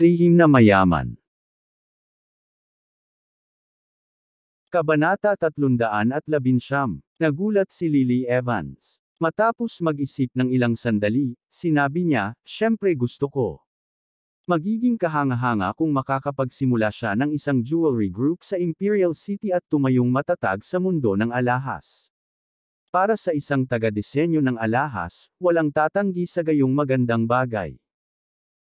Lihim na mayaman. Kabanata 319. Nagulat si Lily Evans. Matapos mag-isip ng ilang sandali, sinabi niya, syempre gusto ko. Magiging kahanga-hanga kung makakapagsimula siya ng isang jewelry group sa Imperial City at tumayong matatag sa mundo ng alahas. Para sa isang taga-disenyo ng alahas, walang tatanggi sa gayong magandang bagay.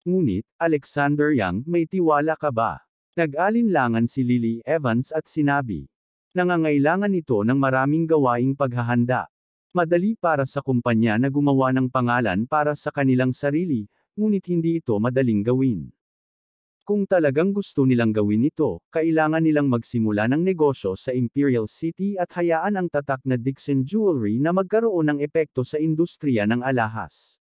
Ngunit, Alexander Yang, may tiwala ka ba? Nag-alinlangan si Lily Evans at sinabi. Nangangailangan ito ng maraming gawaing paghahanda. Madali para sa kumpanya na gumawa ng pangalan para sa kanilang sarili, ngunit hindi ito madaling gawin. Kung talagang gusto nilang gawin ito, kailangan nilang magsimula ng negosyo sa Imperial City at hayaan ang tatak na Dixon Jewelry na magkaroon ng epekto sa industriya ng alahas.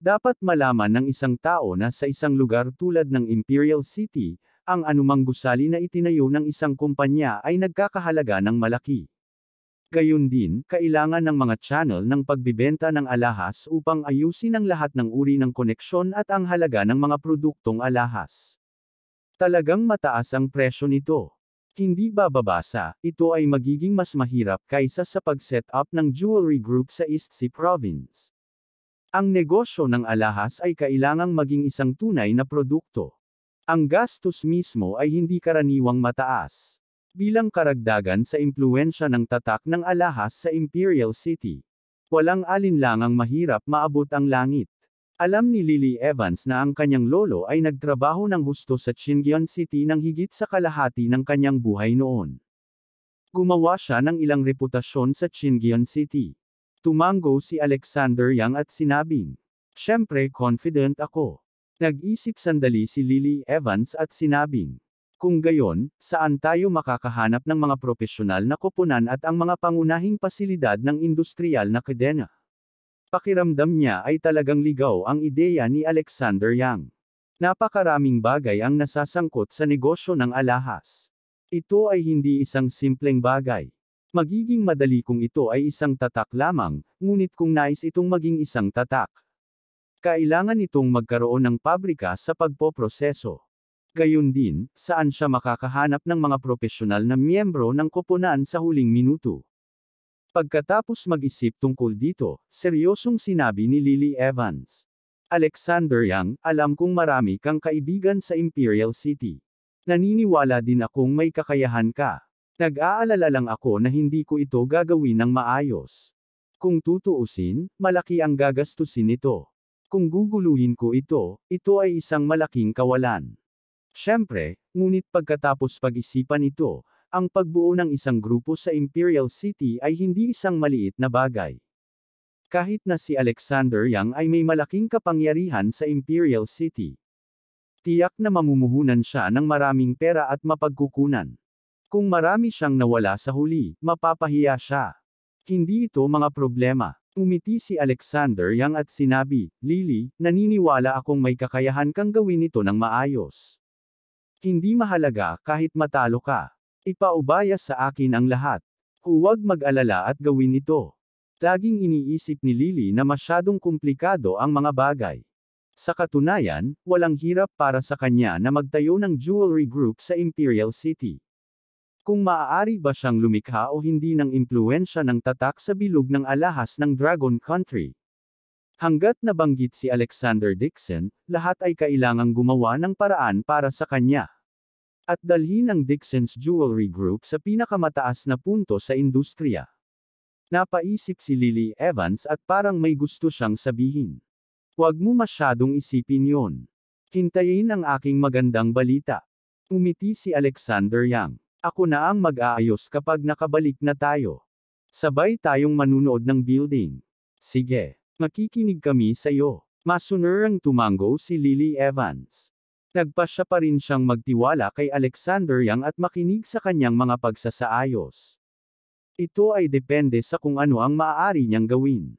Dapat malaman ng isang tao na sa isang lugar tulad ng Imperial City, ang anumang gusali na itinayo ng isang kumpanya ay nagkakahalaga ng malaki. Gayun din, kailangan ng mga channel ng pagbibenta ng alahas upang ayusin ang lahat ng uri ng koneksyon at ang halaga ng mga produktong alahas. Talagang mataas ang presyo nito. Hindi bababasa, ito ay magiging mas mahirap kaysa sa pag-set up ng jewelry group sa East Sea Province. Ang negosyo ng alahas ay kailangang maging isang tunay na produkto. Ang gastos mismo ay hindi karaniwang mataas. Bilang karagdagan sa impluensya ng tatak ng alahas sa Imperial City, walang alinlangang mahirap maabot ang langit. Alam ni Lily Evans na ang kanyang lolo ay nagtrabaho ng husto sa Chingyon City ng higit sa kalahati ng kanyang buhay noon. Gumawa siya ng ilang reputasyon sa Chingyon City. Tumango si Alexander Yang at sinabing, Siyempre confident ako. Nag-isip sandali si Lily Evans at sinabing, Kung gayon, saan tayo makakahanap ng mga profesional na koponan at ang mga pangunahing pasilidad ng industrial na kadena? Pakiramdam niya ay talagang ligaw ang ideya ni Alexander Yang. Napakaraming bagay ang nasasangkot sa negosyo ng alahas. Ito ay hindi isang simpleng bagay. Magiging madali kung ito ay isang tatak lamang, ngunit kung nais itong maging isang tatak. Kailangan itong magkaroon ng pabrika sa pagpoproseso. Gayon din, saan siya makakahanap ng mga profesional na miyembro ng koponan sa huling minuto. Pagkatapos mag-isip tungkol dito, seryosong sinabi ni Lily Evans. Alexander Yang, alam kong marami kang kaibigan sa Imperial City. Naniniwala din akong may kakayahan ka. Nag-aalala lang ako na hindi ko ito gagawin ng maayos. Kung tutuusin, malaki ang gagastusin nito. Kung guguluhin ko ito, ito ay isang malaking kawalan. Siyempre, ngunit pagkatapos pag-isipan ito, ang pagbuo ng isang grupo sa Imperial City ay hindi isang maliit na bagay. Kahit na si Alexander Yang ay may malaking kapangyarihan sa Imperial City. Tiyak na mamumuhunan siya ng maraming pera at mapagkukunan. Kung marami siyang nawala sa huli, mapapahiya siya. Hindi ito mga problema. Umiti si Alexander Yang at sinabi, Lily, naniniwala akong may kakayahan kang gawin ito ng maayos. Hindi mahalaga kahit matalo ka. Ipaubaya sa akin ang lahat. Huwag mag-alala at gawin ito. Laging iniisip ni Lily na masyadong komplikado ang mga bagay. Sa katunayan, walang hirap para sa kanya na magtayo ng jewelry group sa Imperial City. Kung maaari ba siyang lumikha o hindi ng impluensya ng tatak sa bilog ng alahas ng Dragon Country. Hanggat nabanggit si Alexander Dixon, lahat ay kailangang gumawa ng paraan para sa kanya. At dalhin ang Dixon's Jewelry Group sa pinakamataas na punto sa industriya. Napaisip si Lily Evans at parang may gusto siyang sabihin. Huwag mo masyadong isipin yon. Hintayin ang aking magandang balita. Umiti si Alexander Yang. Ako na ang mag-aayos kapag nakabalik na tayo. Sabay tayong manunood ng building. Sige. Makikinig kami sa iyo. ang tumango si Lily Evans. Nagpa siya pa rin siyang magtiwala kay Alexander Yang at makinig sa kanyang mga pagsasaayos. Ito ay depende sa kung ano ang maaari niyang gawin.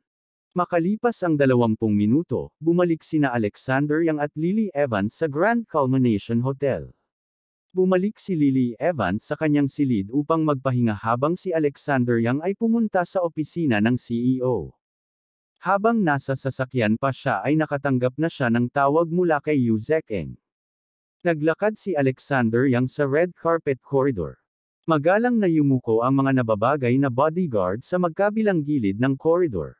Makalipas ang 20 minuto, bumalik sina Alexander Yang at Lily Evans sa Grand Culmination Hotel. Bumalik si Lily Evans sa kanyang silid upang magpahinga habang si Alexander Yang ay pumunta sa opisina ng CEO. Habang nasa sasakyan pa siya ay nakatanggap na siya ng tawag mula kay Yu Zekeng. Naglakad si Alexander Yang sa red carpet corridor. Magalang na yumuko ang mga nababagay na bodyguard sa magkabilang gilid ng corridor.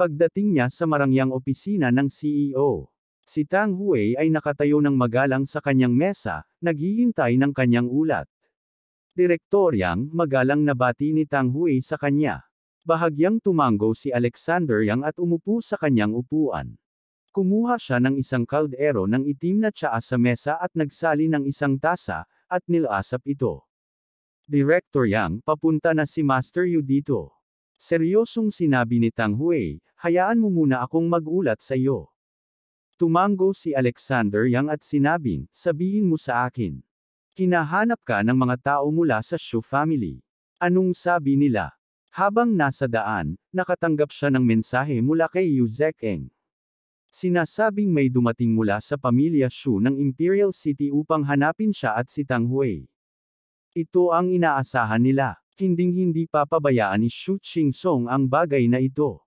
Pagdating niya sa marangyang opisina ng CEO. Si Tang Hui ay nakatayo ng magalang sa kanyang mesa, naghihintay ng kanyang ulat. Direktoryang, magalang na bati ni Tang Hui sa kanya. Bahagyang tumango si Alexander Yang at umupo sa kanyang upuan. Kumuha siya ng isang kaldero ng itim na tsaa sa mesa at nagsali ng isang tasa, at nilasap ito. Director Yang, papunta na si Master Yu dito. Seryosong sinabi ni Tang Hui, hayaan mo muna akong magulat sa iyo. Tumango si Alexander Yang at sinabing, sabihin mo sa akin. Kinahanap ka ng mga tao mula sa Shu family. Anong sabi nila? Habang nasa daan, nakatanggap siya ng mensahe mula kay Yu Zekeng. Sinasabing may dumating mula sa pamilya Shu ng Imperial City upang hanapin siya at si Tang Hui. Ito ang inaasahan nila. Hinding-hindi papabayaan ni Shu Ching Song ang bagay na ito.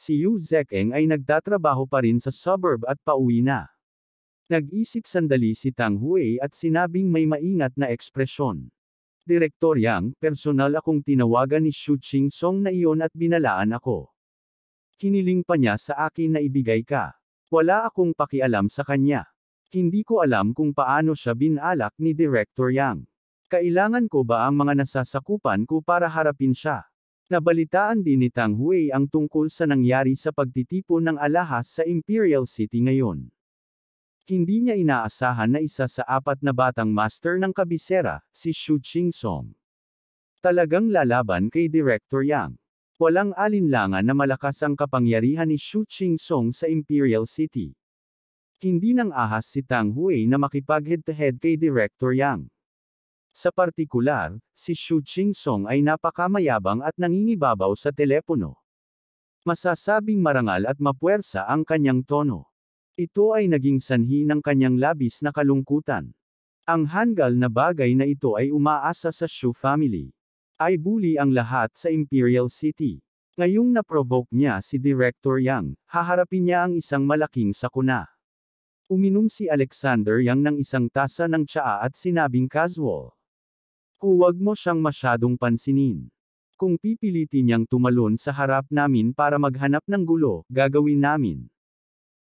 Si Yu Zekeng ay nagtatrabaho pa rin sa suburb at pauwi na. Nag-isip sandali si Tang Hui at sinabing may maingat na ekspresyon. Direktor Yang, personal akong tinawagan ni Xu Ching Song na iyon at binalaan ako. Hiniling pa niya sa akin na ibigay ka. Wala akong pakialam sa kanya. Hindi ko alam kung paano siya binalak ni Direktor Yang. Kailangan ko ba ang mga nasasakupan ko para harapin siya? Nabalitaan din ni Tang Hui ang tungkol sa nangyari sa pagtitipo ng alahas sa Imperial City ngayon. Hindi niya inaasahan na isa sa apat na batang master ng kabisera, si Xu Song. Talagang lalaban kay Director Yang. Walang alinlangan na malakas ang kapangyarihan ni Xu Song sa Imperial City. Hindi nang ahas si Tang Hui na makipag head-to-head -head kay Director Yang. Sa partikular, si Xu Song ay napakamayabang at nangingibabaw sa telepono. Masasabing marangal at mapuwersa ang kanyang tono. Ito ay naging sanhi ng kanyang labis na kalungkutan. Ang hangal na bagay na ito ay umaasa sa Xu family. Ay bully ang lahat sa Imperial City. Ngayong na-provoke niya si Director Yang, haharapin niya ang isang malaking sakuna. Uminom si Alexander Yang ng isang tasa ng tsaa at sinabing casual. Huwag mo siyang masyadong pansinin. Kung pipilitin niyang tumalon sa harap namin para maghanap ng gulo, gagawin namin.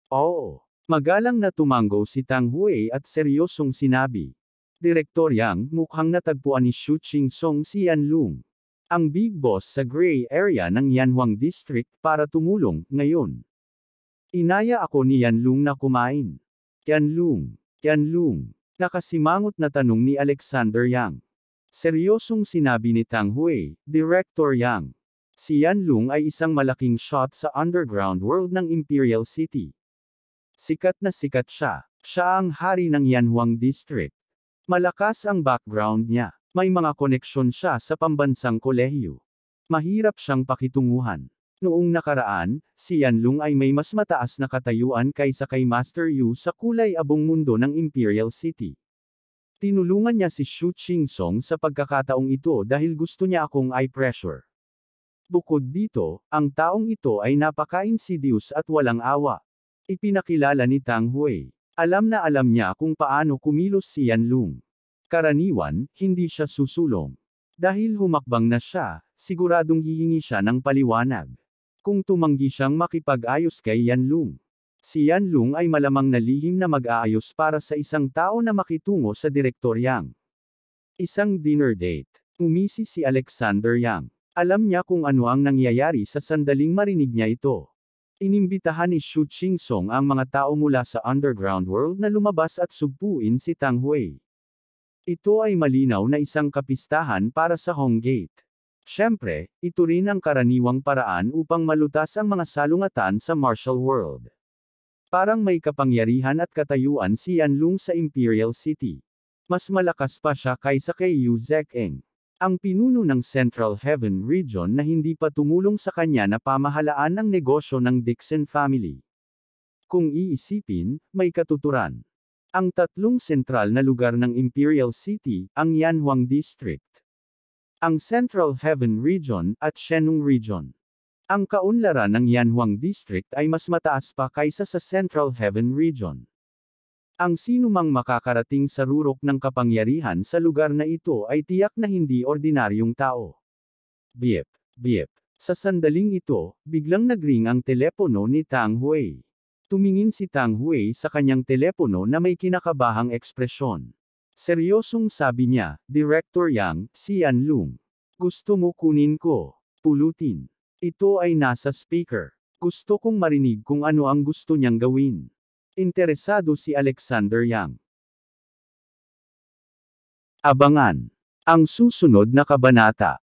Oo. Magalang na tumanggo si Tang Hui at seryosong sinabi. Direktor Yang, mukhang natagpuan ni Xu Ching Song si Yan Lung. Ang big boss sa gray area ng Yanhuang District para tumulong, ngayon. Inaya ako ni Yan Lung na kumain. Yan Lung, Yan Lung, nakasimangot na tanong ni Alexander Yang. Seryosong sinabi ni Tang Hui, Director Yang. Si Yan Lung ay isang malaking shot sa underground world ng Imperial City. Sikat na sikat siya. Siya ang hari ng Yanhuang District. Malakas ang background niya. May mga koneksyon siya sa pambansang kolehiyo. Mahirap siyang pakitunguhan. Noong nakaraan, si Yanlong ay may mas mataas na katayuan kaysa kay Master Yu sa kulay abong mundo ng Imperial City. Tinulungan niya si Xu Song sa pagkakataong ito dahil gusto niya akong eye pressure. Bukod dito, ang taong ito ay napaka-insidious at walang awa. Ipinakilala ni Tang Hui. Alam na alam niya kung paano kumilos si Yan Lung. Karaniwan, hindi siya susulong. Dahil humakbang na siya, siguradong hihingi siya ng paliwanag. Kung tumanggi siyang makipag-ayos kay Yan Lung. Si Yan Lung ay malamang na lihim na mag-aayos para sa isang tao na makitungo sa Direktor Yang. Isang dinner date. Umisi si Alexander Yang. Alam niya kung ano ang nangyayari sa sandaling marinig niya ito. Inimbitahan ni Xu Song ang mga tao mula sa underground world na lumabas at sugpuin si Tang Hui. Ito ay malinaw na isang kapistahan para sa Hong Gate. Siyempre, ito rin ang karaniwang paraan upang malutas ang mga salungatan sa martial world. Parang may kapangyarihan at katayuan si Yanlong sa Imperial City. Mas malakas pa siya kaysa kay Yu Zekeng. Ang pinuno ng Central Heaven Region na hindi pa tumulong sa kanya na pamahalaan ang negosyo ng Dixon family. Kung iisipin, may katuturan. Ang tatlong sentral na lugar ng Imperial City, ang Yanhuang District. Ang Central Heaven Region, at Shenung Region. Ang kaunlaran ng Yanhuang District ay mas mataas pa kaysa sa Central Heaven Region. Ang sinumang makakarating sa rurok ng kapangyarihan sa lugar na ito ay tiyak na hindi ordinaryong tao. Biyep, biyep. Sa sandaling ito, biglang nagring ang telepono ni Tang Hui. Tumingin si Tang Hui sa kanyang telepono na may kinakabahang ekspresyon. Seryosong sabi niya, Director Yang, si Yan Lung. Gusto mo kunin ko. Pulutin. Ito ay nasa speaker. Gusto kong marinig kung ano ang gusto niyang gawin. Interesado si Alexander Yang. Abangan ang susunod na kabanata.